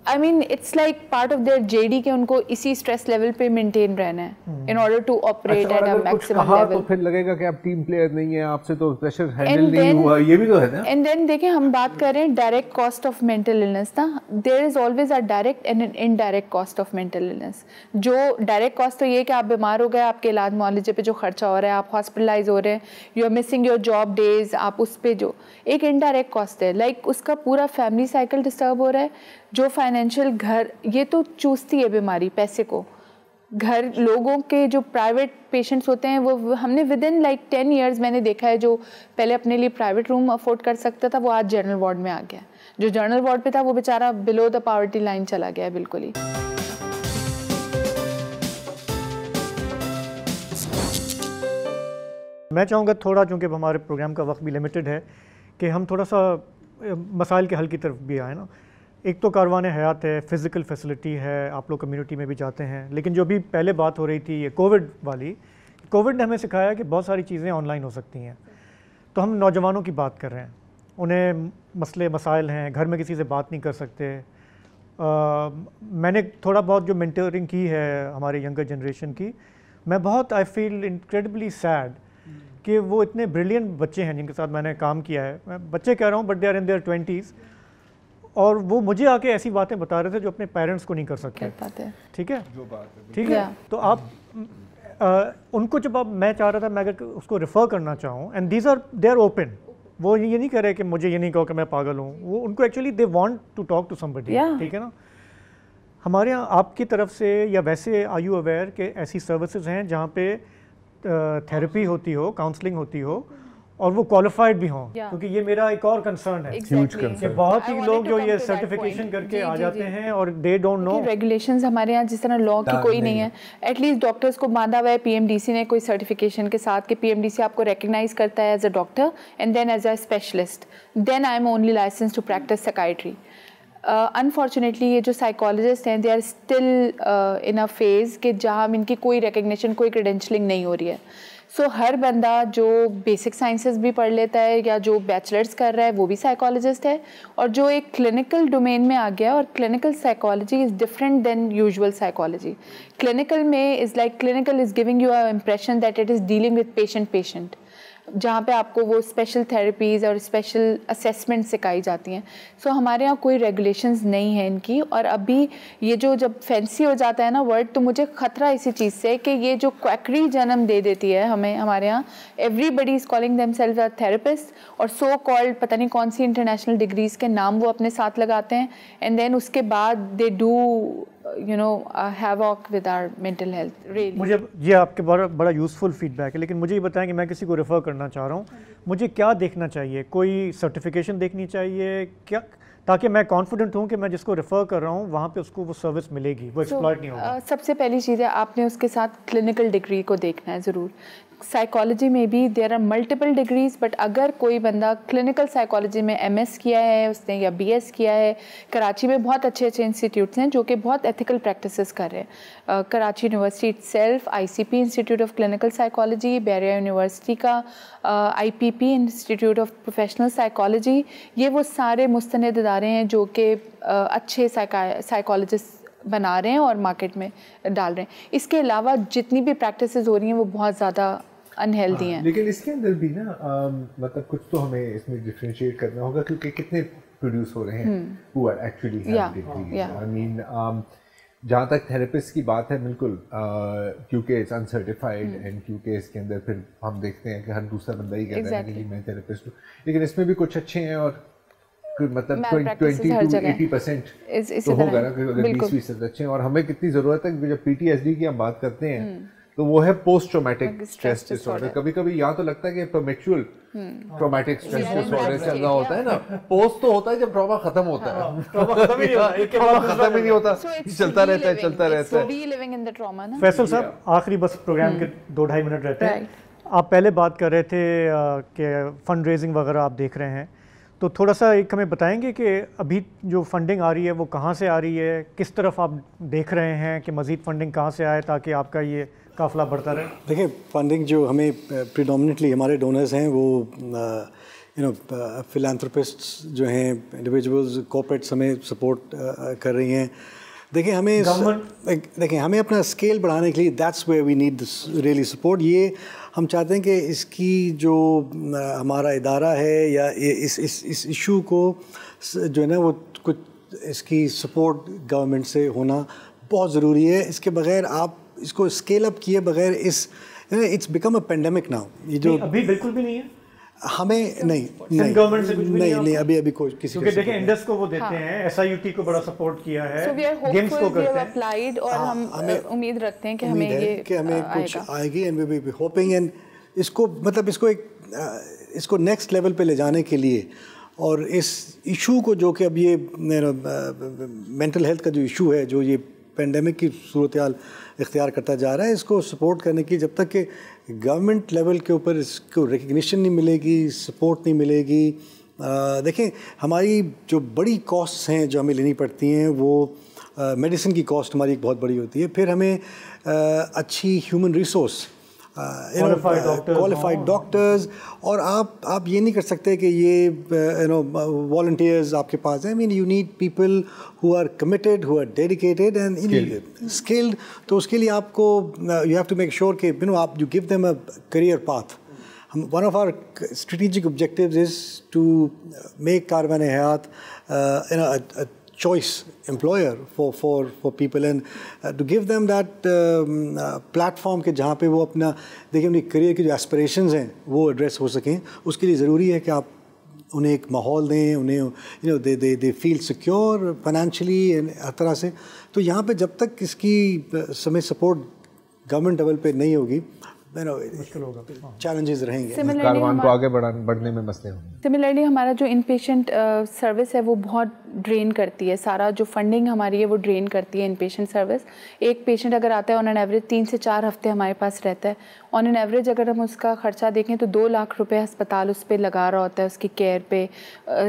I mean it's like part of their JD के उनको इसी स्ट्रेस लेवल पे मेंटेन रहना है in order to operate at a maximum level तो फिर लगेगा कि आप टीम प्लेयर नहीं है आपसे तो प्रेशर हैंडल नहीं then, हुआ ये भी तो है ना एंड देन देखें हम बात कर रहे हैं direct cost of mental illness ना there is always a direct and an indirect cost of mental illness जो डायरेक्ट कॉस्ट तो ये है कि आप बीमार हो गए आपके इलाज मुआवजे पे जो खर्चा हो रहा है आप हॉस्पिटलाइज हो रहे हैं you are missing your job days आप उस पे जो एक इनडायरेक्ट कॉस्ट है लाइक like उसका पूरा फैमिली साइकिल डिस्टर्ब हो रहा है जो फाइनेंशियल घर ये तो चूसती है बीमारी पैसे को घर लोगों के जो प्राइवेट पेशेंट्स होते हैं वो हमने within like ten years मैंने देखा है जो पहले अपने लिए प्राइवेट रूम अफोर्ड कर सकता था वो आज जनरल वार्ड में आ गया जो जनरल वार्ड पे था वो बेचारा बिलो द पावर्टी लाइन चला गया है बिल्कुल ही मैं चाहूँगा थोड़ा चूँकि हमारे प्रोग्राम का वक्त भी लिमिटेड है कि हम थोड़ा सा मसाइल के हल की तरफ भी आए ना एक तो कारवान हयात है फ़िज़िकल फैसिलिटी है आप लोग कम्युनिटी में भी जाते हैं लेकिन जो भी पहले बात हो रही थी ये कोविड वाली कोविड ने हमें सिखाया कि बहुत सारी चीज़ें ऑनलाइन हो सकती हैं तो हम नौजवानों की बात कर रहे हैं उन्हें मसले मसाइल हैं घर में किसी से बात नहीं कर सकते आ, मैंने थोड़ा बहुत जो मेंटरिंग की है हमारे यंगर जनरेशन की मैं बहुत आई फील इनक्रेडिबली सैड कि वो इतने ब्रिलियंट बच्चे हैं जिनके साथ मैंने काम किया है मैं बच्चे कह रहा हूँ but they are in their twenties और वो मुझे आके ऐसी बातें बता रहे थे जो अपने पेरेंट्स को नहीं कर सकते ठीक है ठीक है तो आप आ, उनको जब आप मैं चाह रहा था मैं अगर उसको रेफ़र करना चाहूँ and these are they are open वो ये नहीं कह रहे कि मुझे ये नहीं कहो कि मैं पागल हूँ वो उनको actually they want to talk to somebody ठीक है ना हमारे यहाँ आपकी तरफ से या वैसे आई यू अवेयर कि ऐसी सर्विसेज हैं जहाँ पे थेरेपी होती हो काउंसलिंग होती हो और वो क्वालिफाइड भी हों yeah. क्योंकि ये मेरा एक और कंसर्न है exactly. बहुत ही लोग जो ये सर्टिफिकेशन करके जी, आ जी, जाते जी, हैं और दे डोंट नो रेगुलेशन हमारे यहाँ जिस तरह लॉ की कोई नहीं नहीं है एटलीस्ट डॉक्टर्स को बांधा हुआ है पीएमडीसी ने कोई सर्टिफिकेशन के साथ कि पीएमडीसी आपको रिकग्नाइज करता है as a doctor and then as a specialist then I am only license to practice psychiatry unfortunately uh, ये जो साइकोलॉजिस्ट हैं they are still in a phase कि जहाँ इनकी कोई रिकग्निशन कोई क्रेडेंशलिंग नहीं हो रही है सो so, हर बंदा जो बेसिक साइंसेस भी पढ़ लेता है या जो बैचलर्स कर रहा है वो भी साइकोलॉजिस्ट है और जो एक क्लिनिकल डोमेन में आ गया है और clinical psychology is different than usual psychology clinical में is like clinical is giving you a impression that it is dealing with patient patient जहाँ पे आपको वो स्पेशल थेरेपीज़ और स्पेशल असेसमेंट सिखाई जाती हैं सो so, हमारे यहाँ कोई रेगुलेशंस नहीं है इनकी और अभी ये जो जब फैंसी हो जाता है ना वर्ड तो मुझे ख़तरा इसी चीज़ से कि ये जो क्वैकरी जन्म दे देती है हमें हमारे यहाँ everybody is calling themself a therapist और सो कॉल्ड पता नहीं कौन सी इंटरनेशनल डिग्रीज़ के नाम वो अपने साथ लगाते हैं एंड देन उसके बाद they do you know havoc with our mental health really मुझे ये आपके बड़ा बड़ा यूज़फुल फीडबैक है लेकिन मुझे ये बताएं कि मैं किसी को रेफ़र करना चाह रहा हूँ मुझे क्या देखना चाहिए कोई सर्टिफिकेशन देखनी चाहिए क्या ताकि मैं कॉन्फिडेंट हूँ कि मैं जिसको रेफ़र कर रहा हूँ वहाँ पे उसको वो सर्विस मिलेगी वो एक्सप्लॉयट so, नहीं होगा uh, सबसे पहली चीज़ है आपने उसके साथ क्लिनिकल डिग्री को देखना है ज़रूर साइकोलॉजी में भी there are multiple degrees but अगर कोई बंदा क्लिनिकल साइकोलॉजी में एस किया है उसने या एस किया है कराची में बहुत अच्छे अच्छे इंस्टीट्यूट्स हैं जो कि बहुत एथिकल प्रैक्टिस कर रहे हैं uh, Karachi university itself I institute of clinical psychology Bahria university का I institute of professional psychology ये वो सारे मुस्तंद इदारे हैं जो कि uh, अच्छे साइकोलॉजिस्ट बना रहे हैं और मार्केट में डाल रहे हैं इसके अलावा जितनी भी प्रैक्टिसेस हो रही हैं वो बहुत ज़्यादा अनहेल्दी हाँ, हैं लेकिन इसके अंदर भी ना मतलब कुछ तो हमें इसमें डिफ्रेंशिएट करना होगा क्योंकि कितने प्रोड्यूस हो रहे हैं who are actually I mean जहाँ तक थेरेपिस्ट की बात है बिल्कुल क्योंकि इट्स अनसर्टिफाइड एंड क्योंकि इसके अंदर फिर हम देखते हैं कि हर दूसरा बंदा ही कहता exactly. है कि मैं थेरेपिस्ट हूँ लेकिन इसमें भी कुछ अच्छे हैं और मतलब ट्वेंटी टू एटी परसेंट होगा ना बीस फीसद अच्छे हैं और हमें कितनी ज़रूरत है जब पी की हम बात करते हैं हम्म। तो वो है पोस्ट ट्रोमेटिक स्ट्रेस डिसऑर्डर कभी कभी यहाँ तो लगता है कि प्रोमेचुअल ट्रोमेटिक स्ट्रेस डिसऑर्डर चल रहा होता है ना पोस्ट तो होता है जब ट्रॉमा खत्म होता है ट्रॉमा हाँ, खत्म ही नहीं होता चलता रहता है चलता रहता है फैसल साहब आखिरी बस प्रोग्राम के hmm. दो ढाई मिनट रहते हैं आप पहले बात कर रहे थे कि फंड रेजिंग वगैरह आप देख रहे हैं तो थोड़ा सा एक हमें बताएंगे कि अभी जो फंडिंग आ रही है वो कहाँ से आ रही है किस तरफ आप देख रहे हैं कि मज़ीद फंडिंग कहाँ से आए ताकि आपका ये काफिला बढ़ता रहे देखिए फंडिंग जो हमें प्रीडोमिनेटली हमारे डोनर्स हैं वो यू नो फिलानथ्रोपिस्ट्स जो हैं इंडिविजुअल्स कॉपरेट्स हमें सपोर्ट कर रही हैं देखिए हमें देखिए हमें अपना स्केल बढ़ाने के लिए that's way we need really support ये हम चाहते हैं कि इसकी जो हमारा इदारा है या इस इस इस इशू को जो है ना वो कुछ इसकी सपोर्ट गवर्नमेंट से होना बहुत ज़रूरी है इसके बगैर आप इसको स्केल अप किए बगैर इस it's become a pandemic now ये जो अभी बिल्कुल भी नहीं है हमें नहीं नहीं गवर्नमेंट से कुछ भी नहीं नहीं अभी अभी कोई किसी क्योंकि देखिए इंडस को वो देते हाँ। हैं एसआईयूटी को बड़ा सपोर्ट किया है गेम्स को करते हैं अप्लाइड और हाँ, हम उम्मीद रखते हैं कि हमें ये कि हमें कुछ आएगी and we be hoping and इसको मतलब इसको एक इसको नेक्स्ट लेवल पे ले जाने के लिए और इस इशू को जो कि अब ये मेंटल हेल्थ का जो इशू है जो ये पेंडेमिक की सूरत हाल इख्तियार करता जा रहा है इसको सपोर्ट करने की जब तक कि गवर्नमेंट लेवल के ऊपर इसको रिकग्निशन नहीं मिलेगी सपोर्ट नहीं मिलेगी देखें हमारी जो बड़ी कॉस्ट हैं जो हमें लेनी पड़ती हैं वो मेडिसिन की कॉस्ट हमारी एक बहुत बड़ी होती है फिर हमें आ, अच्छी human resource qualified uh, doctors uh, oh. और आप आप ये नहीं कर सकते कि ये यू नो वॉल्टियर्स आपके पास हैं mean you need people who are committed who are dedicated and skilled तो उसके लिए आपको you have to make sure कि यू नो आप you give them a career path one of our strategic objectives is to make Karwan Hayat uh, choice employer for for for people and uh, to give them that um, uh, platform के जहाँ पे वो अपना देखिए अपनी career की जो aspirations हैं वो एड्रेस हो सकें उसके लिए ज़रूरी है कि आप उन्हें एक माहौल दें उन्हें you know they they they feel secure financially हर तरह से तो यहाँ पे जब तक इसकी uh, समय सपोर्ट गवर्नमेंट लेवल पे नहीं होगी चैलेंजेस uh, हाँ। रहेंगे को आगे बढ़ने में मसले होंगे सिमिलरली हमारा जो इन पेशेंट सर्विस है वो बहुत ड्रेन करती है सारा जो फंडिंग हमारी है वो ड्रेन करती है इन पेशेंट सर्विस एक पेशेंट अगर आता है ऑन एन एवरेज तीन से चार हफ्ते हमारे पास रहता है ऑन एन एवरेज अगर हम उसका खर्चा देखें तो दो लाख रुपए अस्पताल उस पर लगा रहा होता है उसकी केयर पे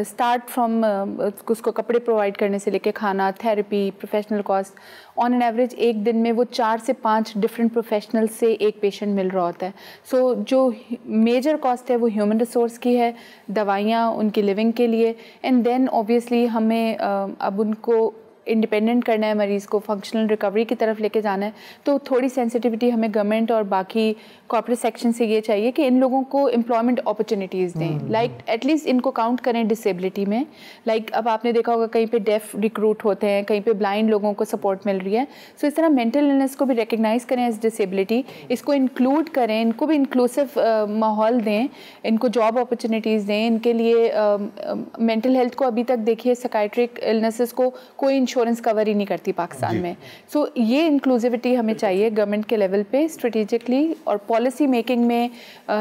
स्टार्ट uh, फ्रॉम uh, उसको कपड़े प्रोवाइड करने से लेके खाना therapy professional cost on an average एक दिन में वो चार से पाँच डिफरेंट प्रोफेशनल से एक पेशेंट मिल रहा होता है सो so, जो मेजर कॉस्ट है वो ह्यूमन रिसोर्स की है दवाइयाँ उनकी लिविंग के लिए एंड देन ऑब्वियसली हमें अब उनको इंडिपेंडेंट करना है मरीज़ को फंक्शनल रिकवरी की तरफ लेके जाना है तो थोड़ी सेंसिटिविटी हमें गवर्नमेंट और बाकी कॉपरेट सेक्शन से ये चाहिए कि इन लोगों को एम्प्लॉयमेंट अपॉर्चुनिटीज़ दें लाइक हम्म। एटलीस्ट इनको काउंट करें डिसेबिलिटी में लाइक like, अब आपने देखा होगा कहीं पर डेफ रिक्रूट होते हैं कहीं पर ब्लाइंड लोगों को सपोर्ट मिल रही है सो so, इस तरह मेंटल इलनेस को भी रिकगनाइज़ करें एज डिसेबिलिटी इसको इंक्लूड करें इनको भी इंक्लूसिव माहौल दें इनको जॉब अपॉर्चुनिटीज़ दें इनके लिए मेंटल हेल्थ को अभी तक देखिए सकाइट्रिक इलनेसेस को कोई इंश्योरेंस कवर ही नहीं करती पाकिस्तान में सो so, ये इंक्लूसिविटी हमें चाहिए गवर्नमेंट के लेवल पे स्ट्रेटिजिकली और पॉलिसी मेकिंग में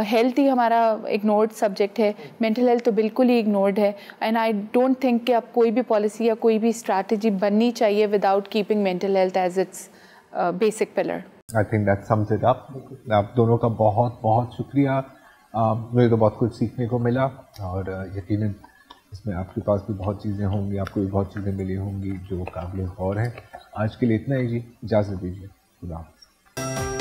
हेल्थ uh, ही हमारा इग्नोर्ड सब्जेक्ट है मेंटल हेल्थ तो बिल्कुल ही इग्नोर्ड है एंड आई डोंट थिंक कि अब कोई भी पॉलिसी या कोई भी स्ट्रैटेजी बननी चाहिए without keeping mental health as its basic pillar I think that sums it up आप दोनों का बहुत बहुत शुक्रिया um, मुझे तो बहुत कुछ सीखने को मिला और uh, यकीन इसमें आपके पास भी बहुत चीज़ें होंगी आपको भी बहुत चीज़ें मिली होंगी जो काबिल गौर हैं आज के लिए इतना ही जी इजाज़त दीजिए खुदा